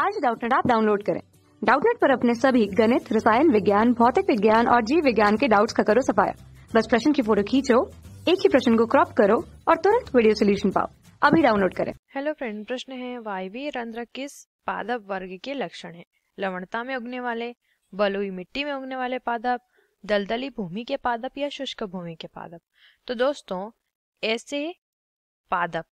आज डाउटनेट आप डाउनलोड करें डाउटनेट पर अपने सभी गणित रसायन विज्ञान भौतिक विज्ञान और जीव विज्ञान के डाउट्स का करो सफाया बस प्रश्न की फोटो खींचो एक ही प्रश्न को क्रॉप करो और तुरंत वीडियो सोल्यूशन पाओ अभी डाउनलोड करें हेलो फ्रेंड प्रश्न है वायवीय रंध्र किस पादप वर्ग के लक्षण है लवणता में उगने वाले बलुई मिट्टी में उगने वाले पादप दलदली भूमि के पादप या शुष्क भूमि के पादप तो दोस्तों ऐसे पादप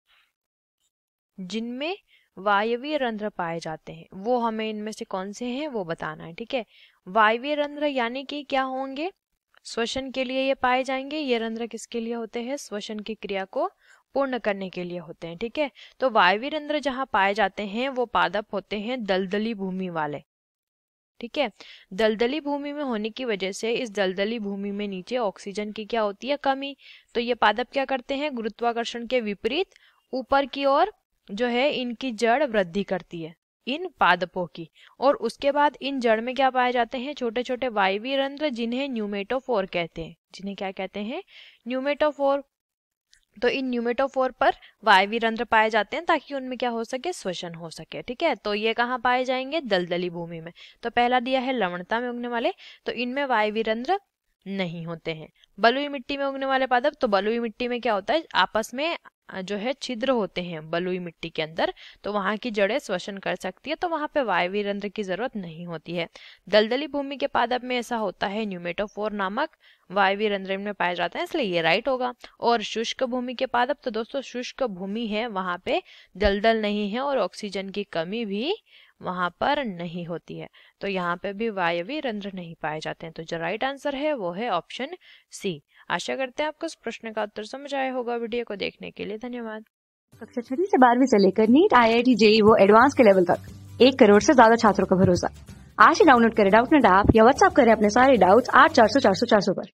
जिनमें वायवीय रंध्र पाए जाते हैं वो हमें इनमें से कौन से हैं वो बताना है ठीक है वायवीय रंध्र यानी कि क्या होंगे श्वसन के लिए ये पाए जाएंगे ये रंध्र किसके लिए होते हैं श्वसन की क्रिया को पूर्ण करने के लिए होते हैं ठीक है तो वायवीय रंध्र जहाँ पाए जाते हैं वो पादप होते हैं दलदली भूमि वाले ठीक है दलदली भूमि में होने की वजह से इस दलदली भूमि में नीचे ऑक्सीजन की क्या होती है कमी तो ये पादप क्या करते हैं गुरुत्वाकर्षण के विपरीत ऊपर की ओर जो है इनकी जड़ वृद्धि करती है इन पादपों की और उसके बाद इन जड़ में क्या पाए जाते हैं छोटे छोटे वायवी रंध्र जिन्हें न्यूमेटोफोर कहते हैं जिन्हें क्या कहते हैं न्यूमेटोफोर तो इन न्यूमेटोफोर पर वायवी रंध्र पाए जाते हैं ताकि उनमें क्या हो सके श्वसन हो सके ठीक है तो ये कहाँ पाए जाएंगे दलदली भूमि में तो पहला दिया है लवणता में उगने वाले तो इनमें वायवी रंध्र नहीं होते हैं बलुई मिट्टी में उगने वाले पादप तो बलुई मिट्टी में क्या होता है आपस में जो है छिद्र होते हैं बलुई मिट्टी के अंदर तो वहाँ की जड़ें श्वसन कर सकती है तो वहाँ पे वायवी रंध्र की जरूरत नहीं होती है दलदली भूमि के पादप में ऐसा होता है न्यूमेटोफोर नामक वायवी रंध्र में पाया जाता है इसलिए ये राइट होगा और शुष्क भूमि के पादप तो दोस्तों शुष्क भूमि है वहाँ पे दलदल नहीं है और ऑक्सीजन की कमी भी वहाँ पर नहीं होती है तो यहाँ पे भी वायवी रंध्र नहीं पाए जाते हैं तो जो राइट आंसर है वो है ऑप्शन सी आशा करते हैं आपको इस प्रश्न का उत्तर समझ आया होगा वीडियो को देखने के लिए धन्यवाद कक्षा छठी से बारहवीं से लेकर NEET I I T JEE वो एडवांस के लेवल तक एक करोड़ से ज्यादा छात्रों का भरोसा आज ही डाउनलोड करें डाउट नेट ऐप या व्हाट्सअप करें अपने सारे डाउट्स आठ चार सौ चार सौ चार सौ पर